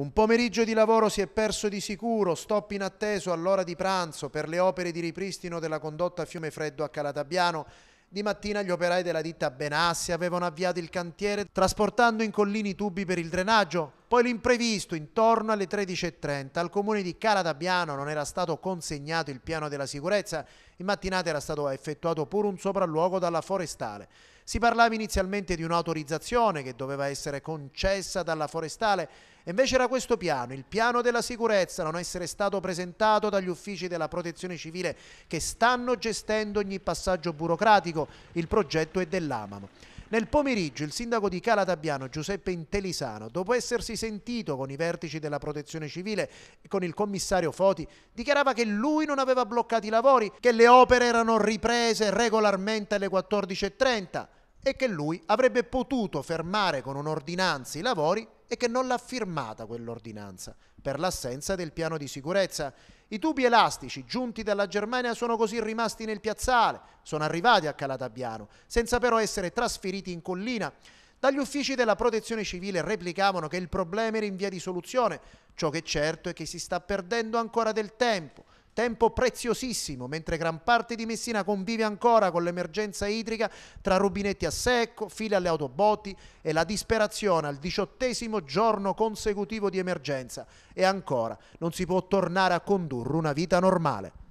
Un pomeriggio di lavoro si è perso di sicuro, stop inatteso all'ora di pranzo per le opere di ripristino della condotta Fiume Freddo a Calatabiano. Di mattina gli operai della ditta Benassi avevano avviato il cantiere trasportando in collini tubi per il drenaggio. Poi l'imprevisto, intorno alle 13.30 al comune di Calatabiano non era stato consegnato il piano della sicurezza, in mattinata era stato effettuato pure un sopralluogo dalla forestale. Si parlava inizialmente di un'autorizzazione che doveva essere concessa dalla forestale, e invece era questo piano, il piano della sicurezza, non essere stato presentato dagli uffici della protezione civile che stanno gestendo ogni passaggio burocratico, il progetto è dell'Amamo. Nel pomeriggio il sindaco di Calatabiano Giuseppe Intelisano, dopo essersi sentito con i vertici della protezione civile e con il commissario Foti, dichiarava che lui non aveva bloccato i lavori, che le opere erano riprese regolarmente alle 14.30 e che lui avrebbe potuto fermare con un'ordinanza i lavori e che non l'ha firmata quell'ordinanza per l'assenza del piano di sicurezza. I tubi elastici giunti dalla Germania sono così rimasti nel piazzale, sono arrivati a Calatabiano, senza però essere trasferiti in collina. Dagli uffici della protezione civile replicavano che il problema era in via di soluzione. Ciò che certo è che si sta perdendo ancora del tempo Tempo preziosissimo, mentre gran parte di Messina convive ancora con l'emergenza idrica tra rubinetti a secco, file alle autobotti e la disperazione al diciottesimo giorno consecutivo di emergenza. E ancora, non si può tornare a condurre una vita normale.